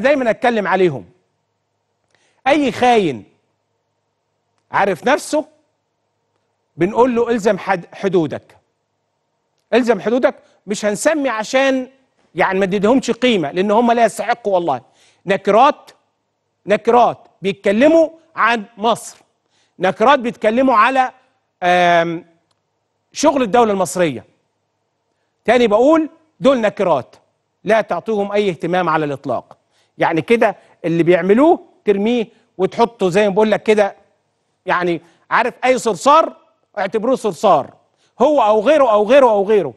دايما اتكلم عليهم اي خاين عارف نفسه بنقول له الزم حدودك الزم حدودك مش هنسمي عشان يعني ما نديهمش قيمه لان هم لا يستحقوا والله نكرات نكرات بيتكلموا عن مصر نكرات بيتكلموا على شغل الدوله المصريه تاني بقول دول نكرات لا تعطوهم اي اهتمام على الاطلاق يعني كده اللي بيعملوه ترميه وتحطه زي ما بقول لك كده يعني عارف اي صرصار اعتبروه صرصار هو او غيره او غيره او غيره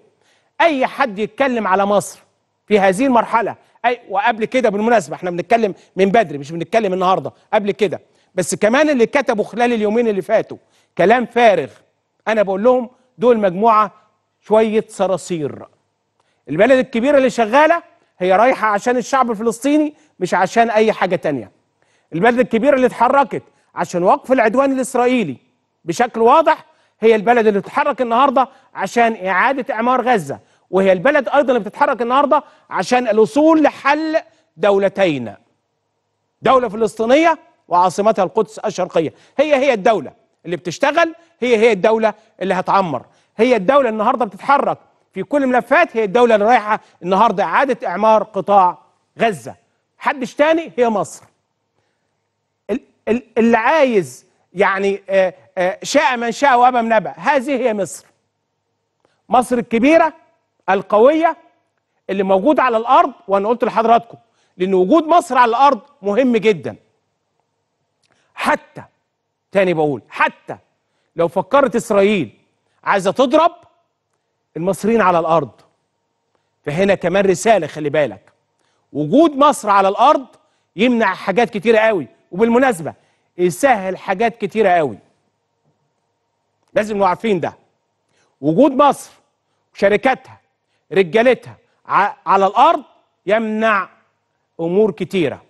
اي حد يتكلم على مصر في هذه المرحله اي وقبل كده بالمناسبه احنا بنتكلم من بدري مش بنتكلم النهارده قبل كده بس كمان اللي كتبوا خلال اليومين اللي فاتوا كلام فارغ انا بقول لهم دول مجموعه شويه صراصير البلد الكبيره اللي شغاله هي رايحه عشان الشعب الفلسطيني مش عشان اي حاجه تانية البلد الكبيره اللي اتحركت عشان وقف العدوان الاسرائيلي بشكل واضح هي البلد اللي بتتحرك النهارده عشان اعاده اعمار غزه وهي البلد ايضا اللي بتتحرك النهارده عشان الوصول لحل دولتين دوله فلسطينيه وعاصمتها القدس الشرقيه هي هي الدوله اللي بتشتغل هي هي الدوله اللي هتعمر هي الدوله النهارده بتتحرك في كل الملفات هي الدوله اللي رايحه النهارده اعاده اعمار قطاع غزه حدش تاني هي مصر اللي عايز يعني آه، آه، شاء من شاء وابى من ابى هذه هي مصر مصر الكبيره القويه اللي موجوده على الارض وانا قلت لحضراتكم لان وجود مصر على الارض مهم جدا حتى تاني بقول حتى لو فكرت اسرائيل عايزه تضرب المصريين على الارض فهنا كمان رساله خلي بالك وجود مصر على الارض يمنع حاجات كتيره قوي وبالمناسبه يسهل حاجات كتيره قوي لازم نبقى عارفين ده وجود مصر وشركاتها رجالتها على الارض يمنع امور كتيره